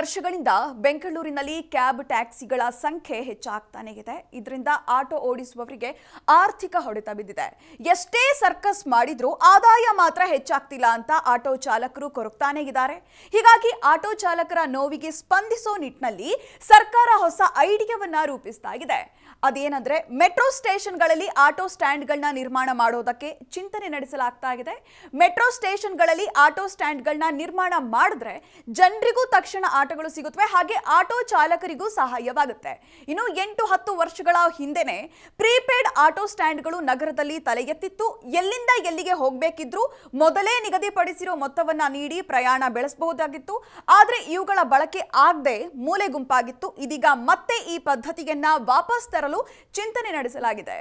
ವರ್ಷಗಳಿಂದ ಬೆಂಗಳೂರಿನಲ್ಲಿ ಕ್ಯಾಬ್ ಟ್ಯಾಕ್ಸಿಗಳ ಸಂಖ್ಯೆ ಹೆಚ್ಚಾಗ್ತಾನೆ ಇದೆ ಇದರಿಂದ ಆಟೋ ಓಡಿಸುವವರಿಗೆ ಆರ್ಥಿಕ ಹೊಡೆತ ಬಿದ್ದಿದೆ ಎಷ್ಟೇ ಸರ್ಕಸ್ ಮಾಡಿದ್ರೂ ಆದಾಯ ಮಾತ್ರ ಹೆಚ್ಚಾಗ್ತಿಲ್ಲ ಅಂತ ಆಟೋ ಚಾಲಕರು ಕೊರಗ್ತಾನೇ ಇದ್ದಾರೆ ಹೀಗಾಗಿ ಆಟೋ ಚಾಲಕರ ನೋವಿಗೆ ಸ್ಪಂದಿಸೋ ನಿಟ್ಟಿನಲ್ಲಿ ಸರ್ಕಾರ ಹೊಸ ಐಡಿಯಾವನ್ನ ರೂಪಿಸ್ತಾ ಇದೆ ಅದೇನಂದ್ರೆ ಮೆಟ್ರೋ ಸ್ಟೇಷನ್ಗಳಲ್ಲಿ ಆಟೋ ಸ್ಟ್ಯಾಂಡ್ಗಳನ್ನ ನಿರ್ಮಾಣ ಮಾಡೋದಕ್ಕೆ ಚಿಂತನೆ ನಡೆಸಲಾಗ್ತಾ ಇದೆ ಮೆಟ್ರೋ ಸ್ಟೇಷನ್ಗಳಲ್ಲಿ ಆಟೋ ಸ್ಟ್ಯಾಂಡ್ಗಳನ್ನ ನಿರ್ಮಾಣ ಮಾಡಿದ್ರೆ ಜನರಿಗೂ ತಕ್ಷಣ ಆಟೋ ಆಟಗಳು ಸಿಗುತ್ತವೆ ಹಾಗೆ ಆಟೋ ಚಾಲಕರಿಗೂ ಸಹಾಯವಾಗುತ್ತೆ ಇನ್ನು ಎಂಟು ಹತ್ತು ವರ್ಷಗಳ ಹಿಂದೆನೆ ಪ್ರೀಪೇಡ್ ಆಟೋ ಸ್ಟ್ಯಾಂಡ್ಗಳು ನಗರದಲ್ಲಿ ತಲೆ ಎತ್ತಿತ್ತು ಎಲ್ಲಿಂದ ಎಲ್ಲಿಗೆ ಹೋಗಬೇಕಿದ್ರು ಮೊದಲೇ ನಿಗದಿಪಡಿಸಿರೋ ಮೊತ್ತವನ್ನ ನೀಡಿ ಪ್ರಯಾಣ ಬೆಳೆಸಬಹುದಾಗಿತ್ತು ಆದರೆ ಇವುಗಳ ಬಳಕೆ ಆಗದೆ ಮೂಲೆ ಗುಂಪಾಗಿತ್ತು ಇದೀಗ ಮತ್ತೆ ಈ ಪದ್ಧತಿಯನ್ನ ವಾಪಸ್ ತರಲು ಚಿಂತನೆ ನಡೆಸಲಾಗಿದೆ